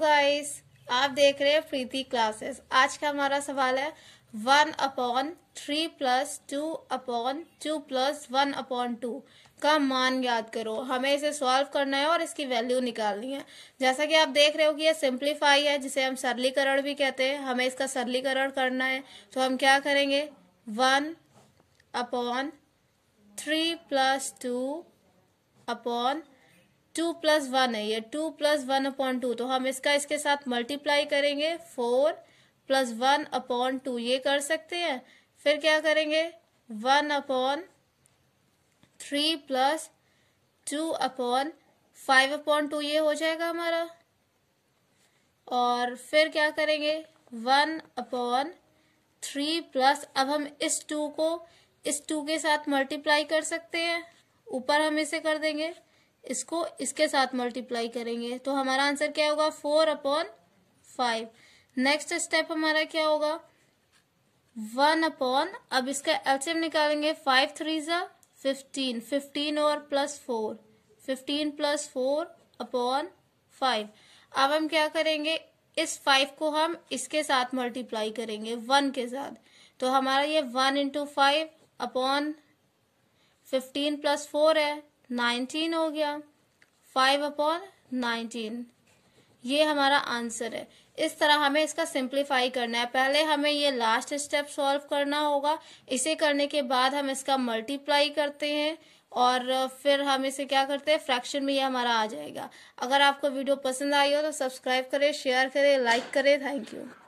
guys आप देख रहे हैं प्रीति क्लासेस आज का हमारा सवाल है one upon three plus two upon two plus one upon two का मान याद करो हमें इसे सॉल्व करना है और इसकी वैल्यू निकालनी है जैसा कि आप देख रहे हो कि यह सिंप्लीफाई है जिसे हम सरलीकरण भी कहते हैं हमें इसका सरलीकरण करना है तो हम क्या करेंगे one upon three plus two upon two plus one है ये two plus one upon two तो हम इसका इसके साथ मल्टीप्लाई करेंगे four plus one upon two ये कर सकते हैं फिर क्या करेंगे one upon three plus two upon five upon two ये हो जाएगा हमारा और फिर क्या करेंगे वन अपॉन थ्री प्लस अब हम इस टू को इस टू के साथ मल्टीप्लाई कर सकते हैं ऊपर हम इसे कर देंगे इसको इसके साथ मल्टीप्लाई करेंगे तो हमारा आंसर क्या होगा four upon five next step हमारा क्या होगा वन अपॉन अब इसका एल्सियम निकालेंगे फाइव थ्री ज़ा फिफ्टीन फिफ्टीन और plus four fifteen plus four upon five अब हम क्या करेंगे इस फाइव को हम इसके साथ मल्टीप्लाई करेंगे वन के साथ तो हमारा ये one into five upon fifteen plus four है नाइनटीन हो गया फाइव अपॉन नाइनटीन ये हमारा आंसर है इस तरह हमें इसका सिंप्लीफाई करना है पहले हमें ये लास्ट स्टेप सॉल्व करना होगा इसे करने के बाद हम इसका मल्टीप्लाई करते हैं और फिर हम इसे क्या करते हैं फ्रैक्शन में ये हमारा आ जाएगा अगर आपको वीडियो पसंद आई हो तो सब्सक्राइब करें शेयर करें लाइक करें थैंक यू